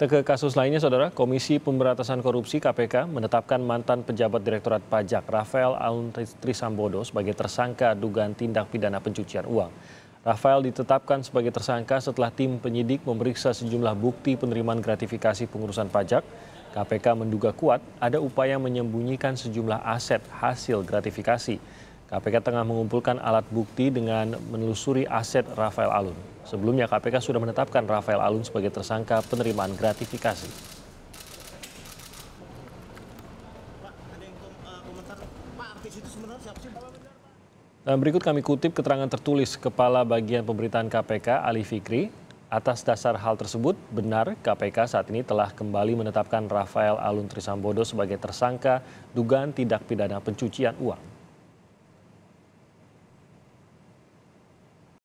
Ke kasus lainnya, Saudara, Komisi Pemberantasan Korupsi KPK menetapkan mantan pejabat Direktorat Pajak Rafael Alun Trisambodo sebagai tersangka dugaan tindak pidana pencucian uang. Rafael ditetapkan sebagai tersangka setelah tim penyidik memeriksa sejumlah bukti penerimaan gratifikasi pengurusan pajak. KPK menduga kuat ada upaya menyembunyikan sejumlah aset hasil gratifikasi. KPK tengah mengumpulkan alat bukti dengan menelusuri aset Rafael Alun. Sebelumnya KPK sudah menetapkan Rafael Alun sebagai tersangka penerimaan gratifikasi. Dan eh, berikut kami kutip keterangan tertulis Kepala Bagian Pemberitaan KPK Ali Fikri. Atas dasar hal tersebut, benar KPK saat ini telah kembali menetapkan Rafael Alun Trisambodo sebagai tersangka dugaan tindak pidana pencucian uang.